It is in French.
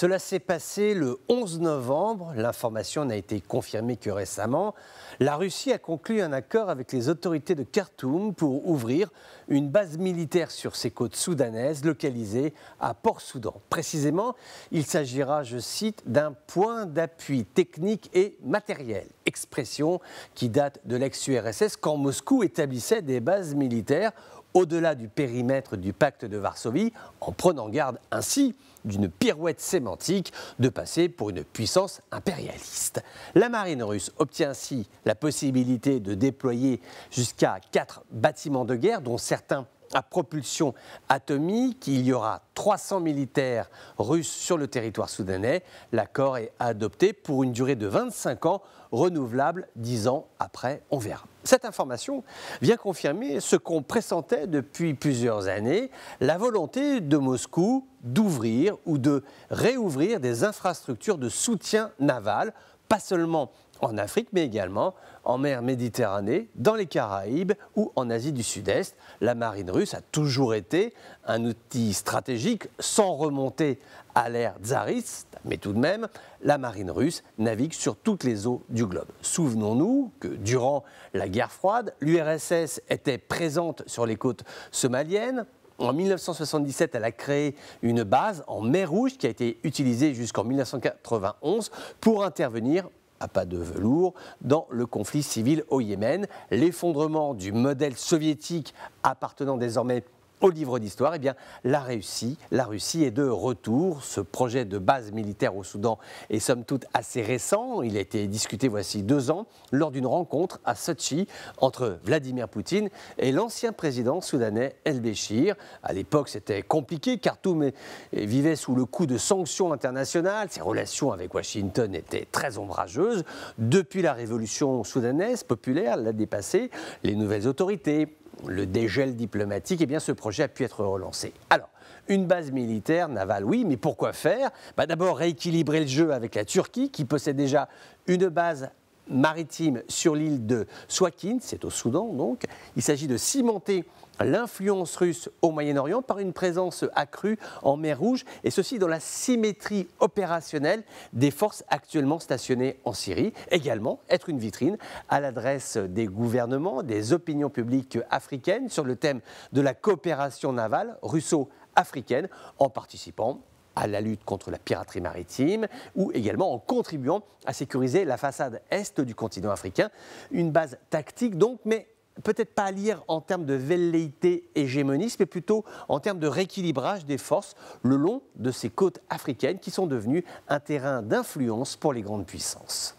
Cela s'est passé le 11 novembre. L'information n'a été confirmée que récemment. La Russie a conclu un accord avec les autorités de Khartoum pour ouvrir une base militaire sur ses côtes soudanaises, localisée à Port-Soudan. Précisément, il s'agira, je cite, d'un point d'appui technique et matériel, expression qui date de l'ex-URSS quand Moscou établissait des bases militaires au-delà du périmètre du pacte de Varsovie, en prenant garde ainsi d'une pirouette sémantique de passer pour une puissance impérialiste. La marine russe obtient ainsi la possibilité de déployer jusqu'à quatre bâtiments de guerre, dont certains à propulsion atomique. Il y aura 300 militaires russes sur le territoire soudanais. L'accord est adopté pour une durée de 25 ans, renouvelable 10 ans après, on verra. Cette information vient confirmer ce qu'on pressentait depuis plusieurs années, la volonté de Moscou d'ouvrir ou de réouvrir des infrastructures de soutien naval, pas seulement en Afrique, mais également en mer Méditerranée, dans les Caraïbes ou en Asie du Sud-Est. La marine russe a toujours été un outil stratégique sans remonter à l'ère tsariste, mais tout de même, la marine russe navigue sur toutes les eaux du globe. Souvenons-nous que durant la guerre froide, l'URSS était présente sur les côtes somaliennes, en 1977, elle a créé une base en mer Rouge qui a été utilisée jusqu'en 1991 pour intervenir à pas de velours dans le conflit civil au Yémen. L'effondrement du modèle soviétique appartenant désormais au livre d'histoire, eh bien, la Russie, la Russie est de retour. Ce projet de base militaire au Soudan est somme toute assez récent. Il a été discuté voici deux ans lors d'une rencontre à Sochi entre Vladimir Poutine et l'ancien président soudanais El-Béchir. À l'époque, c'était compliqué. car Khartoum eh, vivait sous le coup de sanctions internationales. Ses relations avec Washington étaient très ombrageuses. Depuis la révolution soudanaise populaire, l'a dépassé, les nouvelles autorités le dégel diplomatique, eh bien ce projet a pu être relancé. Alors, une base militaire navale, oui, mais pourquoi faire bah, D'abord, rééquilibrer le jeu avec la Turquie, qui possède déjà une base maritime sur l'île de Swakine, c'est au Soudan donc. Il s'agit de cimenter l'influence russe au Moyen-Orient par une présence accrue en mer Rouge, et ceci dans la symétrie opérationnelle des forces actuellement stationnées en Syrie. Également, être une vitrine à l'adresse des gouvernements, des opinions publiques africaines sur le thème de la coopération navale russo-africaine en participant à la lutte contre la piraterie maritime ou également en contribuant à sécuriser la façade est du continent africain. Une base tactique donc, mais peut-être pas à lire en termes de velléité hégémoniste, mais plutôt en termes de rééquilibrage des forces le long de ces côtes africaines qui sont devenues un terrain d'influence pour les grandes puissances.